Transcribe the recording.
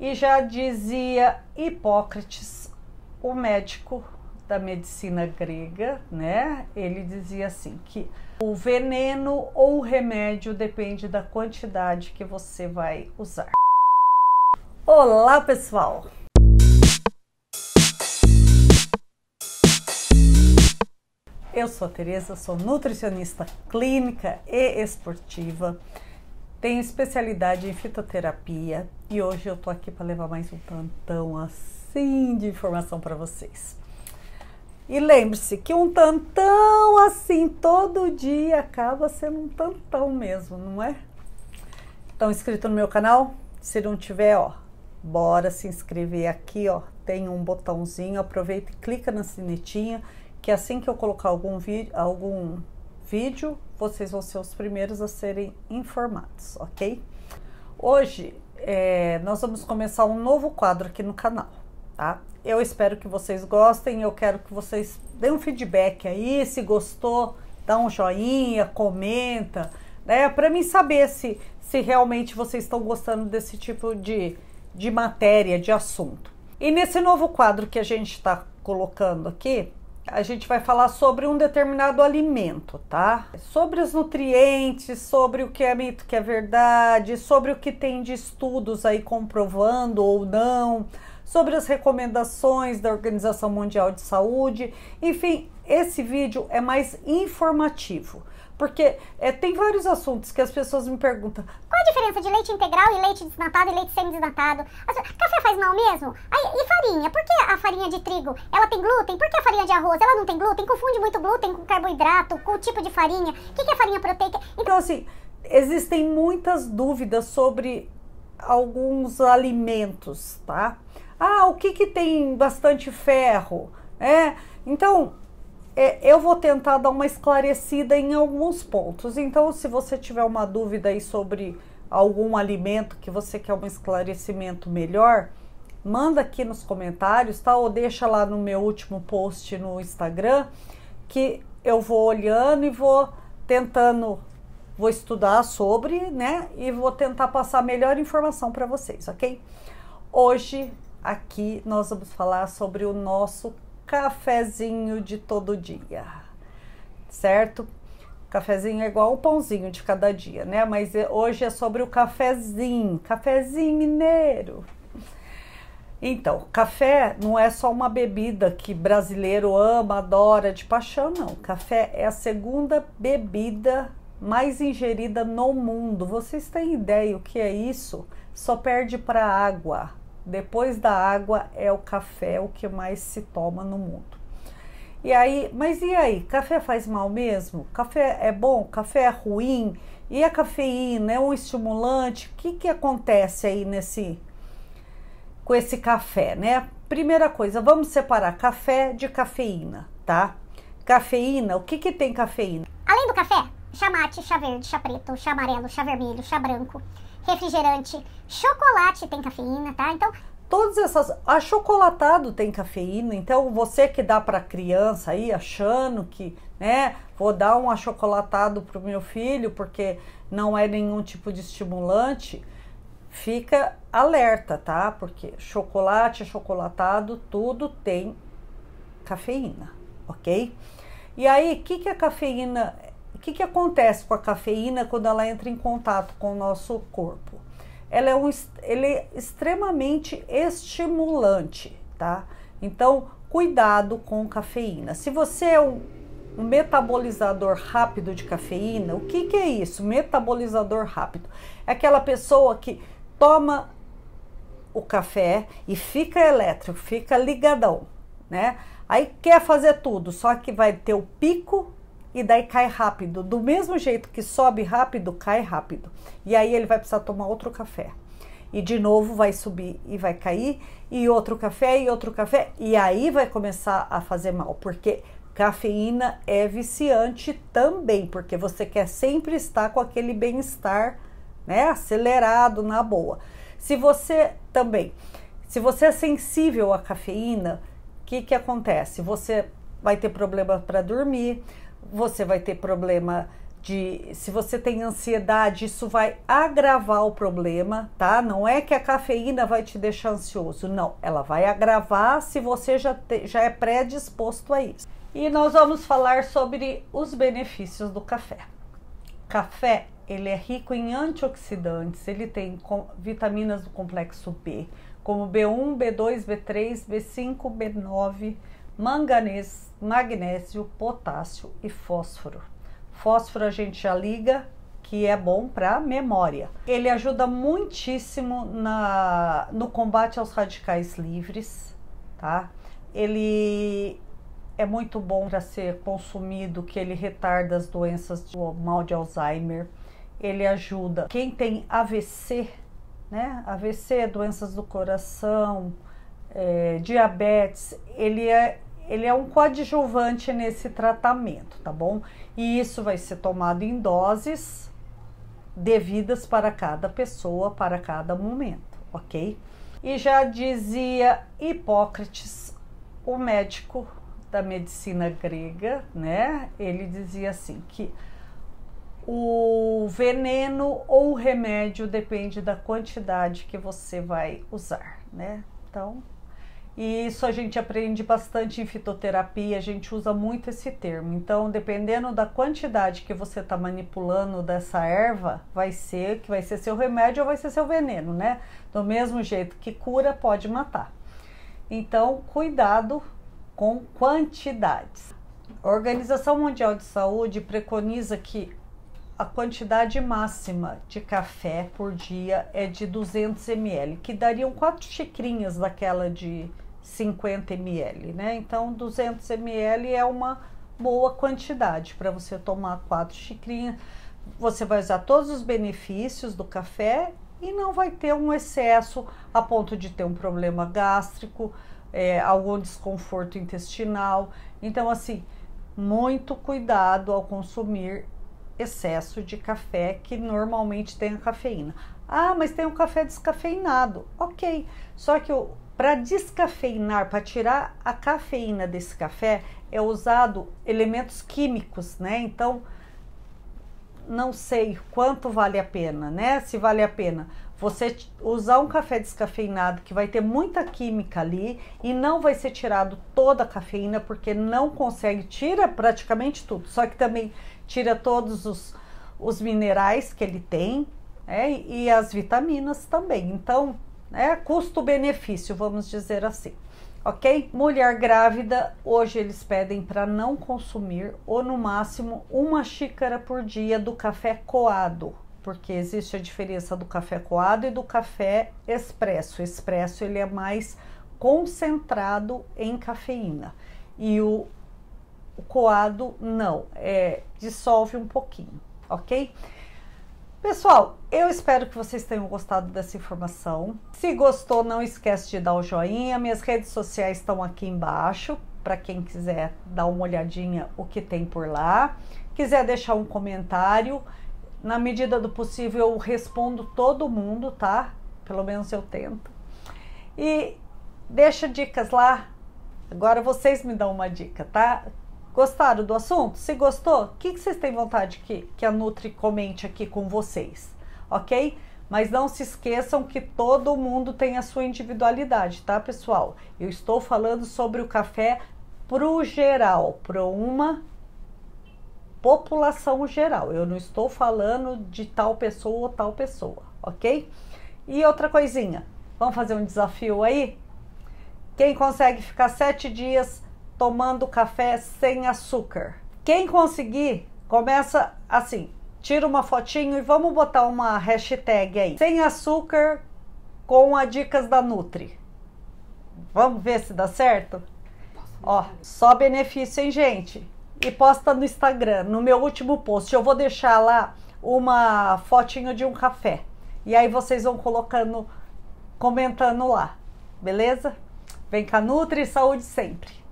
E já dizia Hipócrates, o médico da medicina grega, né? Ele dizia assim que o veneno ou o remédio depende da quantidade que você vai usar. Olá, pessoal. Eu sou a Teresa, sou nutricionista clínica e esportiva. Tenho especialidade em fitoterapia, e hoje eu tô aqui para levar mais um tantão assim de informação para vocês. E lembre-se que um tantão assim todo dia acaba sendo um tantão mesmo, não é? Então, inscrito no meu canal? Se não tiver, ó, bora se inscrever aqui, ó. Tem um botãozinho, aproveita e clica na sinetinha, que assim que eu colocar algum vídeo, algum vídeo, vocês vão ser os primeiros a serem informados, ok? Hoje é, nós vamos começar um novo quadro aqui no canal, tá? Eu espero que vocês gostem, eu quero que vocês deem um feedback aí, se gostou, dá um joinha, comenta, né? Para mim saber se, se realmente vocês estão gostando desse tipo de, de matéria, de assunto. E nesse novo quadro que a gente está colocando aqui, a gente vai falar sobre um determinado alimento, tá? Sobre os nutrientes, sobre o que é mito, que é verdade, sobre o que tem de estudos aí comprovando ou não, sobre as recomendações da Organização Mundial de Saúde. Enfim, esse vídeo é mais informativo. Porque é, tem vários assuntos que as pessoas me perguntam. Qual a diferença de leite integral e leite desnatado e leite semi-desnatado café faz mal mesmo? Aí, e farinha? Por que a farinha de trigo? Ela tem glúten? Por que a farinha de arroz? Ela não tem glúten? Confunde muito glúten com carboidrato, com o tipo de farinha. O que, que é farinha proteica? Então, então assim, existem muitas dúvidas sobre alguns alimentos, tá? Ah, o que que tem bastante ferro? É, então é, eu vou tentar dar uma esclarecida em alguns pontos. Então, se você tiver uma dúvida aí sobre algum alimento que você quer um esclarecimento melhor, manda aqui nos comentários, tá? Ou deixa lá no meu último post no Instagram, que eu vou olhando e vou tentando, vou estudar sobre, né? E vou tentar passar a melhor informação para vocês, ok? Hoje aqui nós vamos falar sobre o nosso cafezinho de todo dia, certo? Cafezinho é igual o pãozinho de cada dia, né? Mas é, hoje é sobre o cafezinho, cafezinho mineiro. Então, café não é só uma bebida que brasileiro ama, adora de paixão, não. Café é a segunda bebida mais ingerida no mundo. Vocês têm ideia o que é isso? Só perde para água. Depois da água é o café o que mais se toma no mundo. E aí, mas e aí? Café faz mal mesmo? Café é bom? Café é ruim? E a cafeína é um estimulante? O que, que acontece aí nesse com esse café, né? Primeira coisa, vamos separar café de cafeína, tá? Cafeína, o que que tem cafeína? Além do café, chá mate, chá verde, chá preto, chá amarelo, chá vermelho, chá branco refrigerante, chocolate tem cafeína, tá? Então, todas essas achocolatado tem cafeína, então você que dá para criança aí achando que, né, vou dar um achocolatado pro meu filho porque não é nenhum tipo de estimulante, fica alerta, tá? Porque chocolate, achocolatado, tudo tem cafeína, OK? E aí, o que, que a cafeína o que, que acontece com a cafeína quando ela entra em contato com o nosso corpo? Ela é, um, ele é extremamente estimulante, tá? Então, cuidado com cafeína. Se você é um, um metabolizador rápido de cafeína, o que, que é isso? Metabolizador rápido. É aquela pessoa que toma o café e fica elétrico, fica ligadão, né? Aí quer fazer tudo, só que vai ter o pico e daí cai rápido. Do mesmo jeito que sobe rápido, cai rápido. E aí ele vai precisar tomar outro café. E de novo vai subir e vai cair, e outro café, e outro café, e aí vai começar a fazer mal, porque cafeína é viciante também, porque você quer sempre estar com aquele bem-estar, né, acelerado na boa. Se você também, se você é sensível à cafeína, o que, que acontece? Você vai ter problema para dormir, você vai ter problema de. Se você tem ansiedade, isso vai agravar o problema, tá? Não é que a cafeína vai te deixar ansioso, não. Ela vai agravar se você já, te, já é predisposto a isso. E nós vamos falar sobre os benefícios do café. Café ele é rico em antioxidantes, ele tem vitaminas do complexo B, como B1, B2, B3, B5, B9, manganês, magnésio, potássio e fósforo. Fósforo a gente já liga, que é bom para memória. Ele ajuda muitíssimo na, no combate aos radicais livres, tá? Ele é muito bom para ser consumido, que ele retarda as doenças do mal de Alzheimer. Ele ajuda quem tem AVC, né? AVC, é doenças do coração, é, diabetes. Ele é ele é um coadjuvante nesse tratamento, tá bom? E isso vai ser tomado em doses devidas para cada pessoa, para cada momento, ok? E já dizia Hipócrates, o médico da medicina grega, né? Ele dizia assim que o veneno ou o remédio depende da quantidade que você vai usar, né? Então, e isso a gente aprende bastante em fitoterapia, a gente usa muito esse termo. Então, dependendo da quantidade que você está manipulando dessa erva, vai ser que vai ser seu remédio ou vai ser seu veneno, né? Do mesmo jeito que cura, pode matar. Então, cuidado com quantidades. A Organização Mundial de Saúde preconiza que a quantidade máxima de café por dia é de 200 ml, que dariam quatro xicrinhas daquela de 50 ml, né? Então 200 ml é uma boa quantidade para você tomar quatro xicrinhas. Você vai usar todos os benefícios do café e não vai ter um excesso a ponto de ter um problema gástrico, é, algum desconforto intestinal. Então, assim, muito cuidado ao consumir excesso de café que normalmente tem a cafeína. Ah, mas tem um café descafeinado. Ok, só que para descafeinar, para tirar a cafeína desse café, é usado elementos químicos, né? Então, não sei quanto vale a pena, né? Se vale a pena você usar um café descafeinado que vai ter muita química ali e não vai ser tirado toda a cafeína porque não consegue tira praticamente tudo. Só que também tira todos os, os minerais que ele tem né, e as vitaminas também. Então, é custo-benefício, vamos dizer assim. Ok? Mulher grávida, hoje eles pedem para não consumir ou no máximo uma xícara por dia do café coado, porque existe a diferença do café coado e do café expresso. O expresso ele é mais concentrado em cafeína e o coado não, é, dissolve um pouquinho, ok? Pessoal, eu espero que vocês tenham gostado dessa informação. Se gostou, não esquece de dar o joinha. Minhas redes sociais estão aqui embaixo para quem quiser dar uma olhadinha o que tem por lá. Quiser deixar um comentário, na medida do possível eu respondo todo mundo, tá? Pelo menos eu tento. E deixa dicas lá. Agora vocês me dão uma dica, tá? Gostaram do assunto? Se gostou, o que, que, vocês têm vontade que, que a Nutri comente aqui com vocês? Ok? Mas não se esqueçam que todo mundo tem a sua individualidade, tá, pessoal? Eu estou falando sobre o café pro geral, para uma população geral. Eu não estou falando de tal pessoa ou tal pessoa, ok? E outra coisinha, vamos fazer um desafio aí? Quem consegue ficar sete dias tomando café sem açúcar. Quem conseguir, começa assim. Tira uma fotinho e vamos botar uma hashtag aí. Sem açúcar com as dicas da Nutri. Vamos ver se dá certo? Ó, só benefício, hein, gente? E posta no Instagram, no meu último post. Eu vou deixar lá uma fotinho de um café. E aí vocês vão colocando, comentando lá, beleza? Vem cá, Nutri, saúde sempre!